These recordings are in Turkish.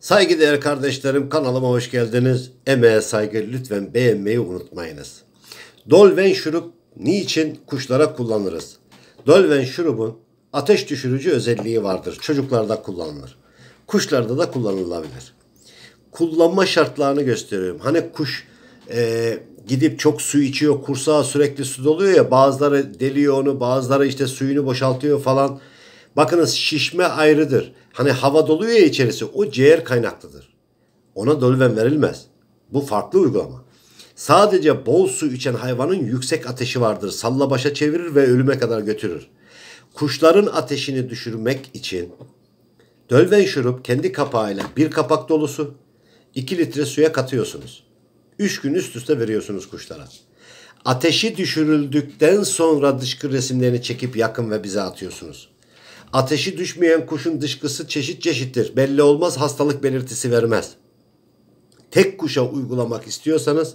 Saygıdeğer kardeşlerim kanalıma hoş geldiniz. Emeğe saygı lütfen beğenmeyi unutmayınız. Dolven şurup niçin kuşlara kullanırız? Dolven şurubun ateş düşürücü özelliği vardır. Çocuklarda kullanılır. Kuşlarda da kullanılabilir. Kullanma şartlarını gösteriyorum. Hani kuş e, gidip çok su içiyor, kursağı sürekli su doluyor ya bazıları deliyor onu, bazıları işte suyunu boşaltıyor falan. Bakınız şişme ayrıdır. Hani hava doluyor ya içerisi o ciğer kaynaklıdır. Ona dolven verilmez. Bu farklı uygulama. Sadece bol su içen hayvanın yüksek ateşi vardır. Salla başa çevirir ve ölüme kadar götürür. Kuşların ateşini düşürmek için dölven şurup kendi kapağıyla bir kapak dolusu 2 litre suya katıyorsunuz. 3 gün üst üste veriyorsunuz kuşlara. Ateşi düşürüldükten sonra dışkı resimlerini çekip yakın ve bize atıyorsunuz. Ateşi düşmeyen kuşun dışkısı çeşit çeşittir. Belli olmaz hastalık belirtisi vermez. Tek kuşa uygulamak istiyorsanız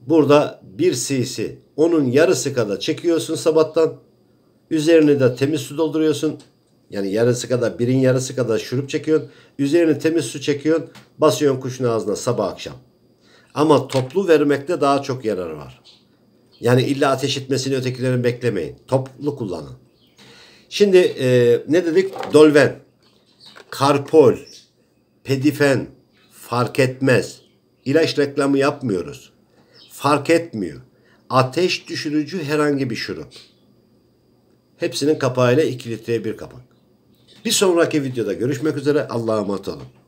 burada bir cc onun yarısı kadar çekiyorsun sabahtan. üzerine de temiz su dolduruyorsun. Yani yarısı kadar birin yarısı kadar şurup çekiyorsun. Üzerine temiz su çekiyorsun. Basıyorsun kuşun ağzına sabah akşam. Ama toplu vermekte daha çok yararı var. Yani illa ateş etmesini ötekilerin beklemeyin. Toplu kullanın. Şimdi e, ne dedik? Dolven, karpol, pedifen, fark etmez. İlaç reklamı yapmıyoruz. Fark etmiyor. Ateş düşürücü herhangi bir şurup. Hepsinin kapağıyla 2 litreye bir kapak. Bir sonraki videoda görüşmek üzere. Allah'a emanet olun.